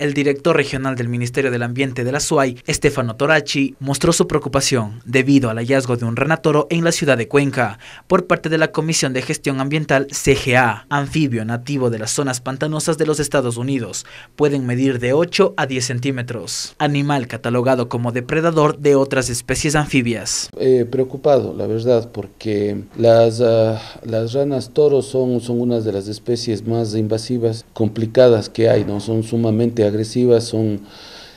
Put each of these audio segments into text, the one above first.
el director regional del Ministerio del Ambiente de la Suai, Estefano Torachi, mostró su preocupación debido al hallazgo de un toro en la ciudad de Cuenca por parte de la Comisión de Gestión Ambiental CGA, anfibio nativo de las zonas pantanosas de los Estados Unidos. Pueden medir de 8 a 10 centímetros. Animal catalogado como depredador de otras especies anfibias. preocupado, la verdad, porque las, ah, las ranas toros son, son una de las especies más invasivas, complicadas que hay, ¿no? son sumamente agresivas, son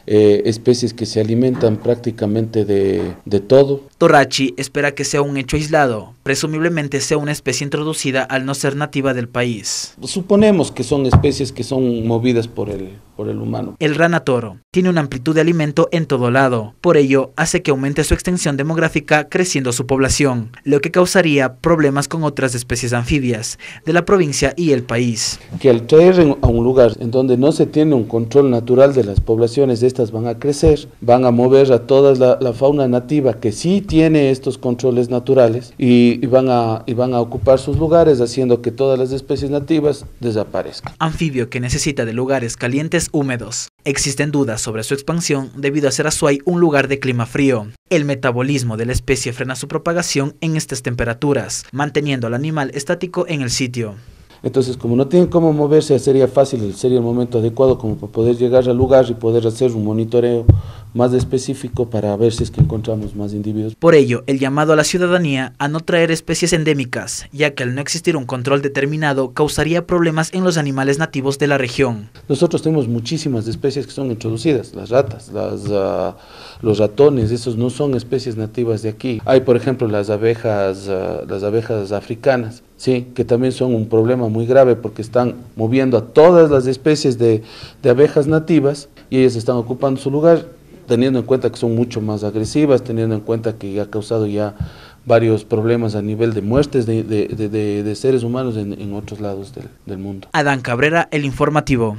eh, especies que se alimentan prácticamente de, de, todo. Torrachi espera que sea un hecho aislado, presumiblemente sea una especie introducida al no ser nativa del país. Suponemos que son especies que son movidas por el, por el humano. El rana toro tiene una amplitud de alimento en todo lado, por ello hace que aumente su extensión demográfica creciendo su población, lo que causaría problemas con otras especies anfibias de la provincia y el país. Que al traer a un lugar en donde no se tiene un control natural de las poblaciones, estas van a crecer, van a mover a toda la, fauna nativa que sí tiene estos controles naturales y, van a, y van a ocupar sus lugares haciendo que todas las especies nativas desaparezcan. Anfibio que necesita de lugares calientes húmedos. Existen dudas sobre su expansión debido a ser Azuay un lugar de clima frío. El metabolismo de la especie frena su propagación en estas temperaturas, manteniendo al animal estático en el sitio. Entonces, como no tienen cómo moverse, sería fácil, sería el momento adecuado como para poder llegar al lugar y poder hacer un monitoreo más específico para ver si es que encontramos más individuos. Por ello, el llamado a la ciudadanía a no traer especies endémicas, ya que al no existir un control determinado causaría problemas en los animales nativos de la región. Nosotros tenemos muchísimas especies que son introducidas, las ratas, las, ah, los ratones, esos no son especies nativas de aquí. Hay, por ejemplo, las abejas, ah, las abejas africanas, ¿sí? que también son un problema muy grave porque están moviendo a todas las especies de, de abejas nativas y ellas están ocupando su lugar teniendo en cuenta que son mucho más agresivas, teniendo en cuenta que ha causado ya varios problemas a nivel de muertes de, de, de, seres humanos en, otros lados del, del mundo. Adán Cabrera, el informativo.